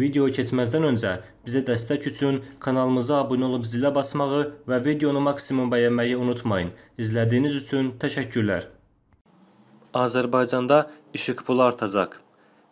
Videoyu keçməzdən öncə bizə dəstək üçün kanalımıza abunə olub zilə basmağı və videonu maksimum bəyənməyi unutmayın. İzlədiyiniz üçün təşəkkürlər. Azərbaycanda işıq pulu artacaq.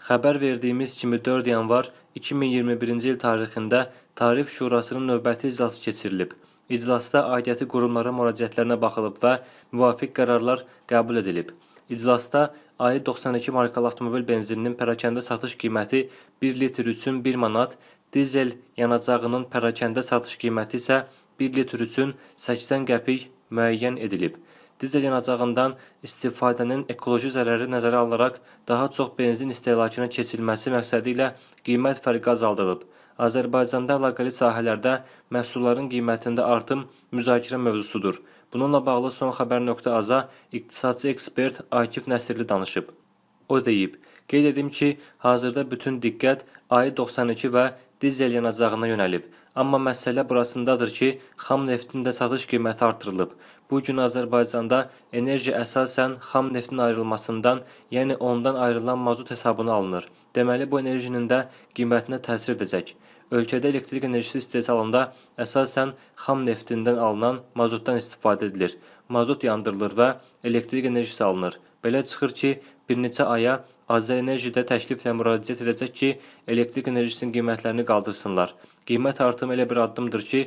Xəbər verdiyimiz kimi 4 yanvar 2021-ci il tarixində Tarif Şurasının növbəti iclası keçirilib. İclasda aidiyyəti qurumlara müraciətlərinə baxılıb və müvafiq qərarlar qəbul edilib. İclasda ayı 92 e markalı avtomobil benzininin pərakəndə satış qiyməti 1 litr üçün 1 manat, dizel yanacağının pərakəndə satış qiyməti isə 1 litr üçün 80 qəpik müəyyən edilib. Dizel yanacağından istifadənin ekoloji zərəri nəzərə alaraq daha çox benzin istehlakına keçilməsi məqsədi ilə qiymət fərqi azaldılıb. Azərbaycanda əlaqəli sahələrdə məhsulların qiymətində artım müzakirə mövzusudur. Bununla bağlı son xəbər.az-a iqtisadçı ekspert Akif Nəsirli danışıb. O deyib, qeyd edim ki, hazırda bütün diqqət AY92 və dizel yanacağına yönəlib. Amma məsələ burasındadır ki, xam neftin də satış qiyməti artırılıb. Bu gün Azərbaycanda enerji əsasən xam neftin ayrılmasından, yəni ondan ayrılan mazut hesabına alınır. Deməli bu enerjinin də qiymətinə təsir edəcək. Ölkədə elektrik enerjisi istehsalında əsasən xam neftindən alınan mazotdan istifadə edilir. Mazot yandırılır və elektrik enerjisi alınır. Belə çıxır ki, bir neçə aya Azərenerjidə təkliflə müraciət edəcək ki, elektrik enerjisinin qiymətlərini qaldırsınlar. Qiymət artımı elə bir addımdır ki,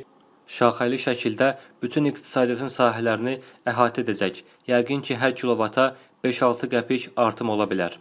şaxəli şəkildə bütün iqtisadiyyatın sahələrini əhatə edəcək. Yəqin ki, hər kilovata 5-6 qəpik artım ola bilər.